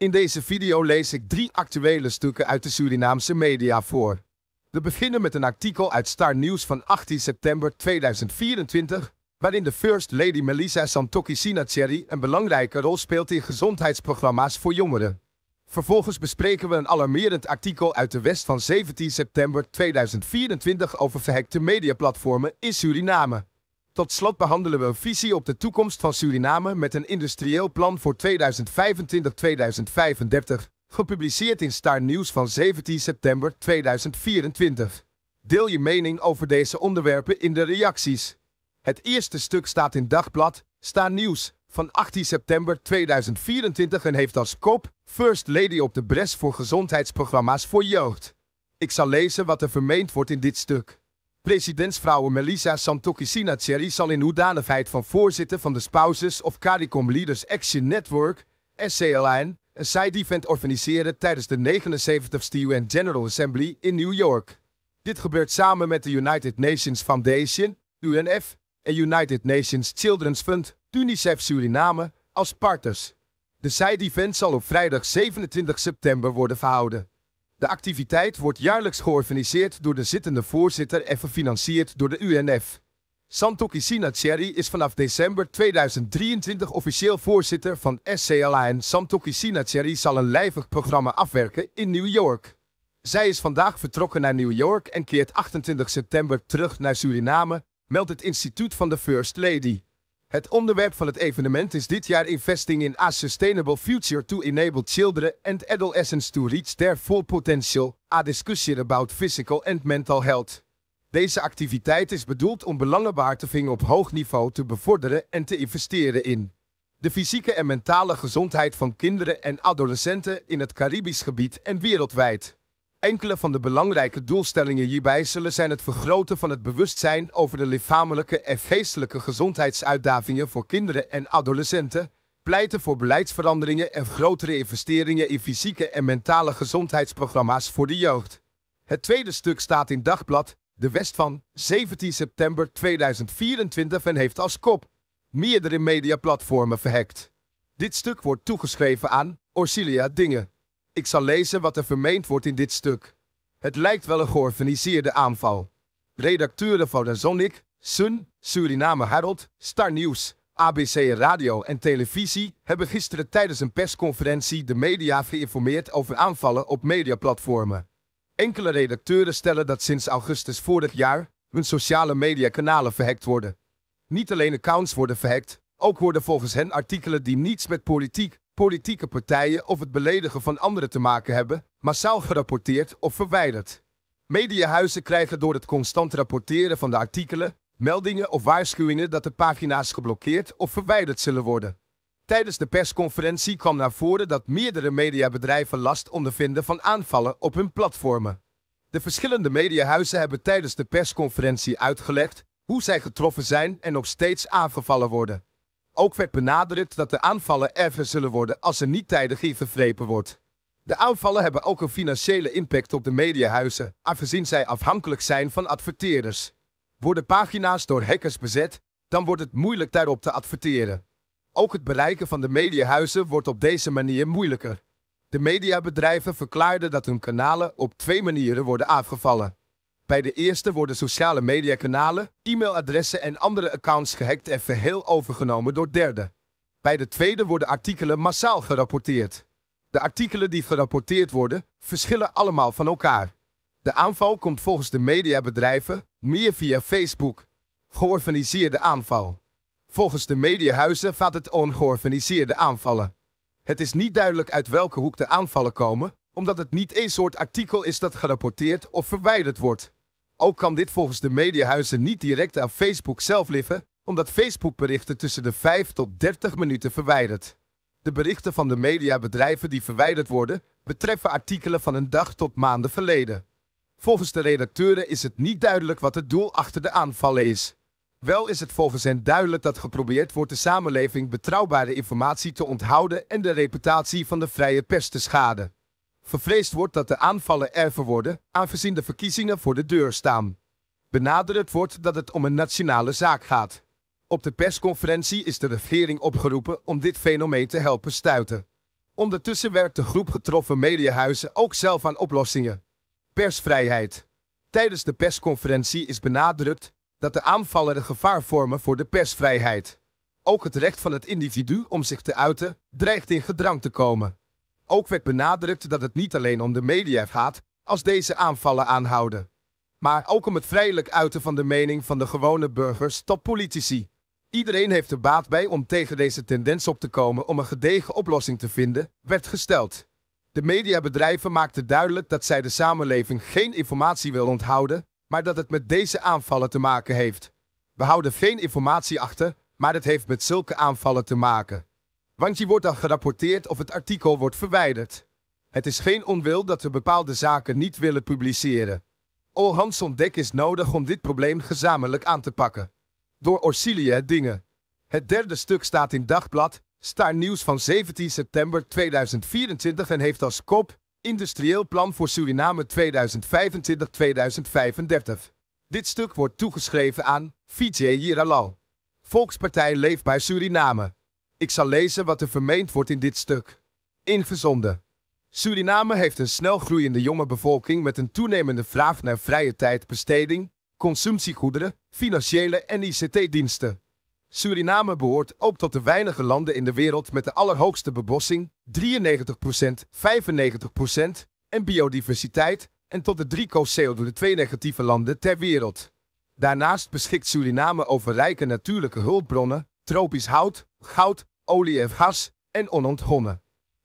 In deze video lees ik drie actuele stukken uit de Surinaamse media voor. We beginnen met een artikel uit Star News van 18 september 2024, waarin de First Lady Melissa Santokhi Sinacherry een belangrijke rol speelt in gezondheidsprogramma's voor jongeren. Vervolgens bespreken we een alarmerend artikel uit de West van 17 september 2024 over verhekte mediaplatformen in Suriname. Tot slot behandelen we een visie op de toekomst van Suriname met een industrieel plan voor 2025-2035, gepubliceerd in Star News van 17 september 2024. Deel je mening over deze onderwerpen in de reacties. Het eerste stuk staat in Dagblad, Star Nieuws, van 18 september 2024 en heeft als kop First Lady op de bres voor gezondheidsprogramma's voor jeugd. Ik zal lezen wat er vermeend wordt in dit stuk. Presidentsvrouw Melissa Santoki Sinaceri zal in hoedanigheid van voorzitter van de spouses of CARICOM Leaders Action Network, SCLN, een side-event organiseren tijdens de 79ste UN General Assembly in New York. Dit gebeurt samen met de United Nations Foundation, UNF, en United Nations Children's Fund, UNICEF Suriname, als partners. De side-event zal op vrijdag 27 september worden verhouden. De activiteit wordt jaarlijks georganiseerd door de zittende voorzitter en gefinancierd door de UNF. Santoki Sinacheri is vanaf december 2023 officieel voorzitter van SCLA en Santoki Sinacheri zal een lijvig programma afwerken in New York. Zij is vandaag vertrokken naar New York en keert 28 september terug naar Suriname, meldt het instituut van de First Lady. Het onderwerp van het evenement is dit jaar Investing in a Sustainable Future to Enable Children and Adolescents to Reach Their Full Potential, a discussion about physical and mental health. Deze activiteit is bedoeld om belangenbehartiging op hoog niveau te bevorderen en te investeren in de fysieke en mentale gezondheid van kinderen en adolescenten in het Caribisch gebied en wereldwijd. Enkele van de belangrijke doelstellingen hierbij zullen zijn het vergroten van het bewustzijn over de lichamelijke en geestelijke gezondheidsuitdagingen voor kinderen en adolescenten, pleiten voor beleidsveranderingen en grotere investeringen in fysieke en mentale gezondheidsprogramma's voor de jeugd. Het tweede stuk staat in Dagblad, de West van 17 september 2024 en heeft als kop meerdere mediaplatformen verhekt. Dit stuk wordt toegeschreven aan Orsilia Dingen. Ik zal lezen wat er vermeend wordt in dit stuk. Het lijkt wel een georganiseerde aanval. Redacteuren van de Sun, Suriname Herald, Star News, ABC Radio en Televisie hebben gisteren tijdens een persconferentie de media geïnformeerd over aanvallen op mediaplatformen. Enkele redacteuren stellen dat sinds augustus vorig jaar hun sociale mediakanalen verhackt worden. Niet alleen accounts worden verhackt, ook worden volgens hen artikelen die niets met politiek, politieke partijen of het beledigen van anderen te maken hebben, massaal gerapporteerd of verwijderd. Mediahuizen krijgen door het constant rapporteren van de artikelen meldingen of waarschuwingen dat de pagina's geblokkeerd of verwijderd zullen worden. Tijdens de persconferentie kwam naar voren dat meerdere mediabedrijven last ondervinden van aanvallen op hun platformen. De verschillende mediahuizen hebben tijdens de persconferentie uitgelegd hoe zij getroffen zijn en nog steeds aangevallen worden. Ook werd benadrukt dat de aanvallen erger zullen worden als er niet tijdig ingegrepen wordt. De aanvallen hebben ook een financiële impact op de mediahuizen, aangezien zij afhankelijk zijn van adverteerders. Worden pagina's door hackers bezet, dan wordt het moeilijk daarop te adverteren. Ook het bereiken van de mediahuizen wordt op deze manier moeilijker. De mediabedrijven verklaarden dat hun kanalen op twee manieren worden aangevallen. Bij de eerste worden sociale mediakanalen, e-mailadressen en andere accounts gehackt en verheel overgenomen door derden. Bij de tweede worden artikelen massaal gerapporteerd. De artikelen die gerapporteerd worden, verschillen allemaal van elkaar. De aanval komt volgens de mediabedrijven meer via Facebook. Georganiseerde aanval. Volgens de mediahuizen gaat het ongeorganiseerde aanvallen. Het is niet duidelijk uit welke hoek de aanvallen komen, omdat het niet één soort artikel is dat gerapporteerd of verwijderd wordt. Ook kan dit volgens de mediahuizen niet direct aan Facebook zelf liggen, omdat Facebook berichten tussen de 5 tot 30 minuten verwijdert. De berichten van de mediabedrijven die verwijderd worden, betreffen artikelen van een dag tot maanden verleden. Volgens de redacteuren is het niet duidelijk wat het doel achter de aanvallen is. Wel is het volgens hen duidelijk dat geprobeerd wordt de samenleving betrouwbare informatie te onthouden en de reputatie van de vrije pers te schaden. Gevreesd wordt dat de aanvallen erger worden, aangezien de verkiezingen voor de deur staan. Benadrukt wordt dat het om een nationale zaak gaat. Op de persconferentie is de regering opgeroepen om dit fenomeen te helpen stuiten. Ondertussen werkt de groep getroffen mediahuizen ook zelf aan oplossingen. Persvrijheid. Tijdens de persconferentie is benadrukt dat de aanvallen een gevaar vormen voor de persvrijheid. Ook het recht van het individu om zich te uiten dreigt in gedrang te komen. Ook werd benadrukt dat het niet alleen om de media gaat als deze aanvallen aanhouden, maar ook om het vrijelijk uiten van de mening van de gewone burgers tot politici. Iedereen heeft er baat bij om tegen deze tendens op te komen om een gedegen oplossing te vinden, werd gesteld. De mediabedrijven maakten duidelijk dat zij de samenleving geen informatie wil onthouden, maar dat het met deze aanvallen te maken heeft. We houden geen informatie achter, maar het heeft met zulke aanvallen te maken je wordt dan gerapporteerd of het artikel wordt verwijderd. Het is geen onwil dat we bepaalde zaken niet willen publiceren. All hands on is nodig om dit probleem gezamenlijk aan te pakken. Door het Dingen. Het derde stuk staat in Dagblad, Star Nieuws van 17 september 2024 en heeft als kop Industrieel plan voor Suriname 2025-2035. Dit stuk wordt toegeschreven aan Vijay Jiralal. Volkspartij Leefbaar Suriname. Ik zal lezen wat er vermeend wordt in dit stuk. Ingezonden. Suriname heeft een snelgroeiende jonge bevolking met een toenemende vraag naar vrije tijd, besteding, consumptiegoederen, financiële en ICT-diensten. Suriname behoort ook tot de weinige landen in de wereld met de allerhoogste bebossing, 93%, 95% en biodiversiteit en tot de drie CO2-negatieve landen ter wereld. Daarnaast beschikt Suriname over rijke natuurlijke hulpbronnen, tropisch hout, goud, olie en gas en onontgonnen.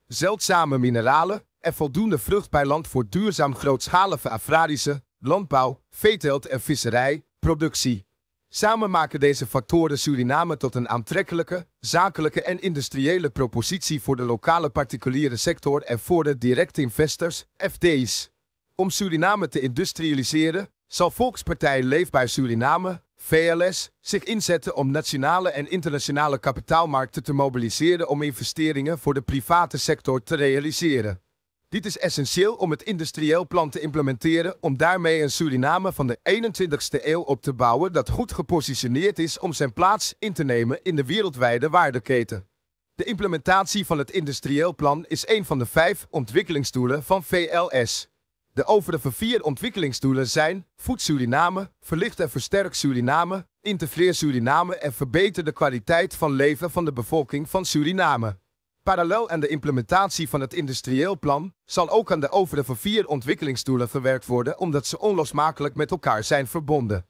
Zeldzame mineralen en voldoende vruchtbaar land voor duurzaam grootschalige afrarische landbouw, veeteelt en visserij, productie. Samen maken deze factoren Suriname tot een aantrekkelijke, zakelijke en industriële propositie voor de lokale particuliere sector en voor de direct investors, FD's. Om Suriname te industrialiseren, zal Volkspartij Leefbaar Suriname, VLS, zich inzetten om nationale en internationale kapitaalmarkten te mobiliseren om investeringen voor de private sector te realiseren. Dit is essentieel om het industrieel plan te implementeren om daarmee een Suriname van de 21ste eeuw op te bouwen dat goed gepositioneerd is om zijn plaats in te nemen in de wereldwijde waardeketen. De implementatie van het industrieel plan is een van de vijf ontwikkelingsdoelen van VLS. De over de vier ontwikkelingsdoelen zijn voed Suriname, verlicht en versterk Suriname, integreer Suriname en verbeter de kwaliteit van leven van de bevolking van Suriname. Parallel aan de implementatie van het industrieel plan zal ook aan de de vier ontwikkelingsdoelen verwerkt worden omdat ze onlosmakelijk met elkaar zijn verbonden.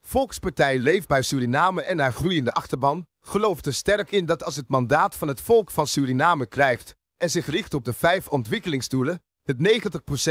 Volkspartij Leeft bij Suriname en haar groeiende achterban gelooft er sterk in dat als het mandaat van het volk van Suriname krijgt en zich richt op de vijf ontwikkelingsdoelen, het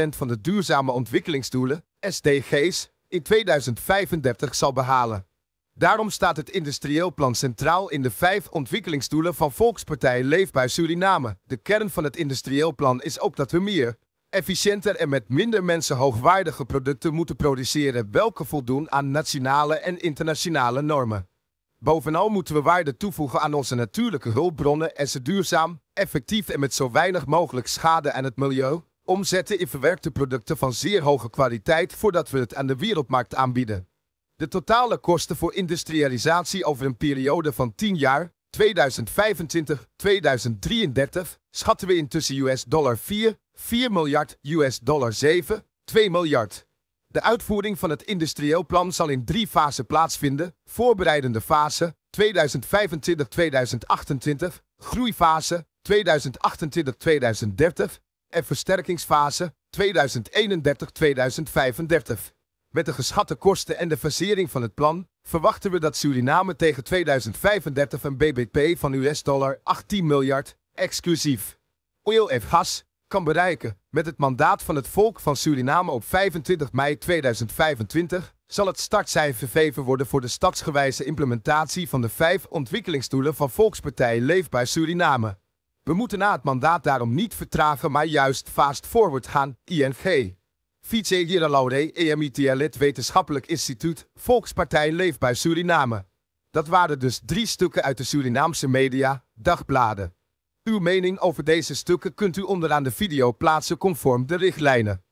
90% van de duurzame ontwikkelingsdoelen, SDG's, in 2035 zal behalen. Daarom staat het industrieel plan centraal in de vijf ontwikkelingsdoelen van Volkspartij Leefbaar Suriname. De kern van het industrieel plan is ook dat we meer, efficiënter en met minder mensen hoogwaardige producten moeten produceren welke voldoen aan nationale en internationale normen. Bovenal moeten we waarde toevoegen aan onze natuurlijke hulpbronnen en ze duurzaam, effectief en met zo weinig mogelijk schade aan het milieu, omzetten in verwerkte producten van zeer hoge kwaliteit voordat we het aan de wereldmarkt aanbieden. De totale kosten voor industrialisatie over een periode van 10 jaar, 2025-2033, schatten we intussen US dollar 4, miljard, US dollar 7, 2 miljard. De uitvoering van het industrieel plan zal in drie fasen plaatsvinden: voorbereidende fase 2025-2028, groeifase 2028-2030 en versterkingsfase 2031-2035. Met de geschatte kosten en de fasering van het plan verwachten we dat Suriname tegen 2035 een BBP van US dollar 18 miljard, exclusief oil en gas, kan bereiken. Met het mandaat van het volk van Suriname op 25 mei 2025 zal het startcijfer gegeven worden voor de stadsgewijze implementatie van de vijf ontwikkelingsdoelen van Volkspartij Leefbaar Suriname. We moeten na het mandaat daarom niet vertragen, maar juist fast forward gaan, ING. Vice Giralaude, EMITL-lid Wetenschappelijk Instituut, Volkspartij Leef bij Suriname. Dat waren dus drie stukken uit de Surinaamse media, dagbladen. Uw mening over deze stukken kunt u onderaan de video plaatsen conform de richtlijnen.